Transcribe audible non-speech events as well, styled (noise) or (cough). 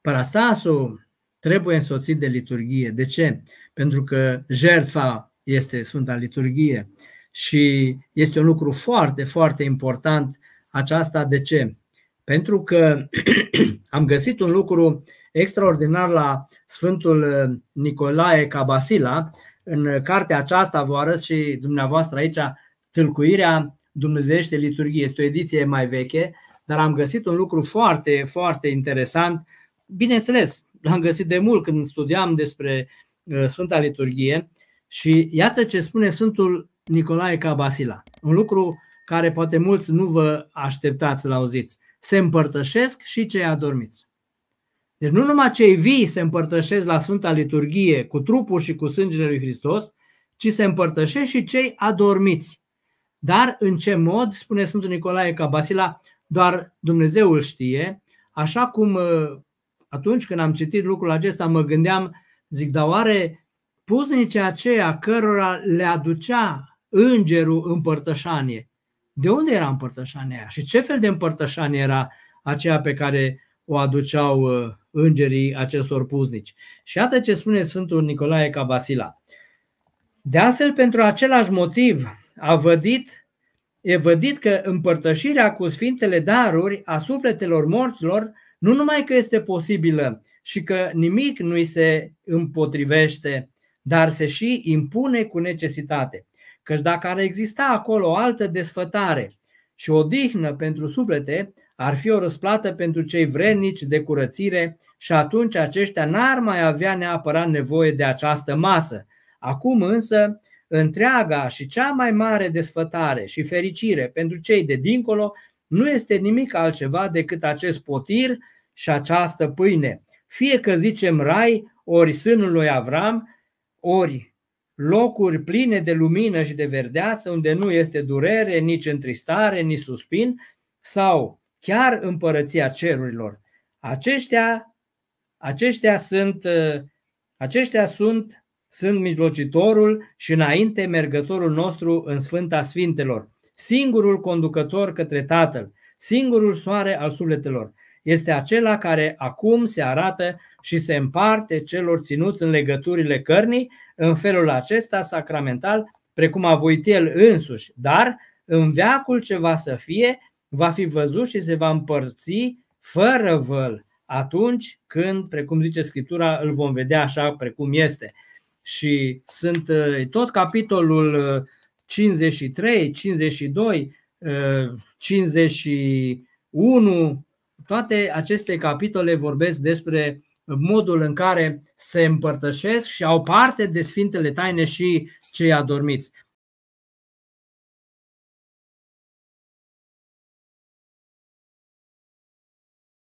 Parastasul trebuie însoțit de liturghie. De ce? Pentru că jertfa este Sfânta Liturghie și este un lucru foarte, foarte important aceasta. De ce? Pentru că (clears throat) am găsit un lucru extraordinar la Sfântul uh, Nicolae Cabasila. În cartea aceasta vă arăt și dumneavoastră aici tâlcuirea Dumnezeiește Liturghie. Este o ediție mai veche, dar am găsit un lucru foarte, foarte interesant bineînțeles, l-am găsit de mult când studiam despre uh, Sfânta Liturghie și iată ce spune Sfântul Nicolae Cabasila, un lucru care poate mulți nu vă așteptați să-l auziți. Se împărtășesc și cei adormiți. Deci nu numai cei vii se împărtășesc la Sfânta Liturghie cu trupul și cu sângele lui Hristos, ci se împărtășesc și cei adormiți. Dar în ce mod, spune Sfântul Nicolae Cabasila, doar Dumnezeu știe, așa cum uh, atunci când am citit lucrul acesta, mă gândeam, zic, dar oare puznicii aceia cărora le aducea îngerul împărtășanie, de unde era împărtășania și ce fel de împărtășanie era aceea pe care o aduceau uh, îngerii acestor puznici. Și iată ce spune Sfântul Nicolae Cabasila. De altfel, pentru același motiv, a vădit, e vădit că împărtășirea cu sfintele daruri a sufletelor morților nu numai că este posibilă și că nimic nu îi se împotrivește, dar se și impune cu necesitate. Căci dacă ar exista acolo o altă desfătare și o dihnă pentru suflete, ar fi o răsplată pentru cei vrednici de curățire și atunci aceștia n-ar mai avea neapărat nevoie de această masă. Acum însă, întreaga și cea mai mare desfătare și fericire pentru cei de dincolo nu este nimic altceva decât acest potir și această pâine. Fie că zicem rai, ori sânul lui Avram, ori locuri pline de lumină și de verdeață, unde nu este durere, nici întristare, nici suspin, sau chiar împărăția cerurilor. Aceștia, aceștia sunt, aceștia sunt, sunt mijlocitorul și înainte mergătorul nostru în Sfânta Sfintelor singurul conducător către Tatăl, singurul soare al sufletelor. Este acela care acum se arată și se împarte celor ținuți în legăturile cărnii, în felul acesta sacramental, precum a voit el însuși, dar în veacul ce va să fie, va fi văzut și se va împărți fără văl, atunci când, precum zice Scriptura, îl vom vedea așa precum este. Și sunt uh, tot capitolul uh, 53, 52, 51, toate aceste capitole vorbesc despre modul în care se împărtășesc și au parte de Sfintele Taine și cei adormiți.